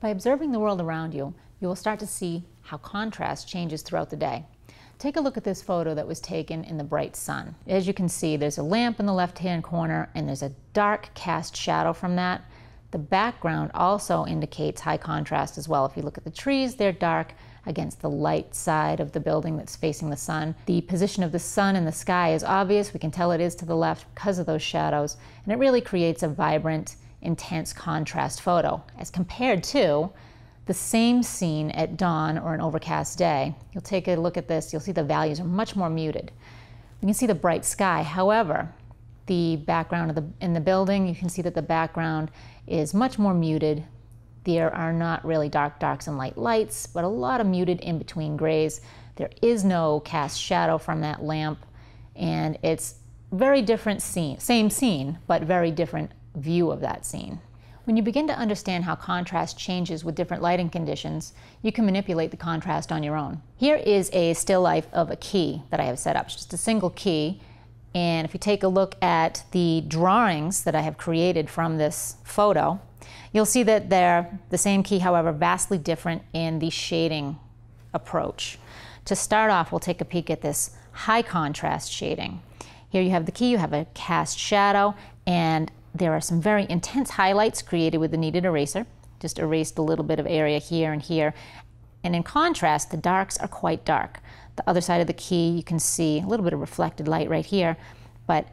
By observing the world around you, you will start to see how contrast changes throughout the day. Take a look at this photo that was taken in the bright sun. As you can see, there's a lamp in the left-hand corner and there's a dark cast shadow from that. The background also indicates high contrast as well. If you look at the trees, they're dark against the light side of the building that's facing the sun. The position of the sun in the sky is obvious. We can tell it is to the left because of those shadows, and it really creates a vibrant intense contrast photo as compared to the same scene at dawn or an overcast day. You'll take a look at this, you'll see the values are much more muted. We can see the bright sky. However, the background the, in the building, you can see that the background is much more muted. There are not really dark darks and light lights, but a lot of muted in-between grays. There is no cast shadow from that lamp, and it's very different scene, same scene, but very different view of that scene. When you begin to understand how contrast changes with different lighting conditions, you can manipulate the contrast on your own. Here is a still life of a key that I have set up, it's just a single key. And if you take a look at the drawings that I have created from this photo, you'll see that they're the same key, however, vastly different in the shading approach. To start off, we'll take a peek at this high contrast shading. Here you have the key, you have a cast shadow, and there are some very intense highlights created with the kneaded eraser, just erased a little bit of area here and here. And in contrast, the darks are quite dark. The other side of the key, you can see a little bit of reflected light right here, but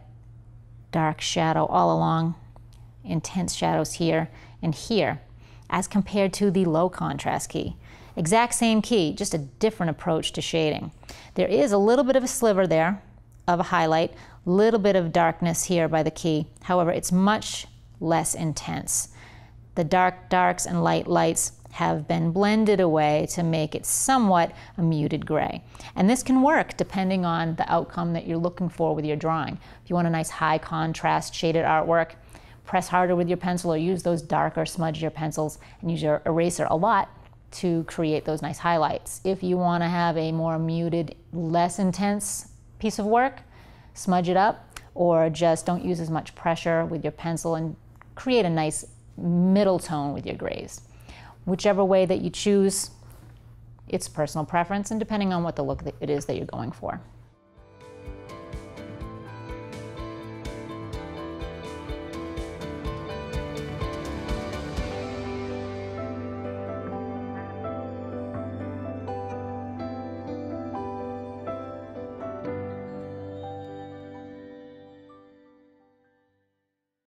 dark shadow all along, intense shadows here and here, as compared to the low contrast key. Exact same key, just a different approach to shading. There is a little bit of a sliver there, of a highlight, little bit of darkness here by the key. However, it's much less intense. The dark darks and light lights have been blended away to make it somewhat a muted gray. And this can work depending on the outcome that you're looking for with your drawing. If you want a nice high contrast shaded artwork, press harder with your pencil or use those darker, smudgier pencils and use your eraser a lot to create those nice highlights. If you want to have a more muted, less intense piece of work, smudge it up, or just don't use as much pressure with your pencil and create a nice middle tone with your grays. Whichever way that you choose, it's personal preference and depending on what the look it is that you're going for.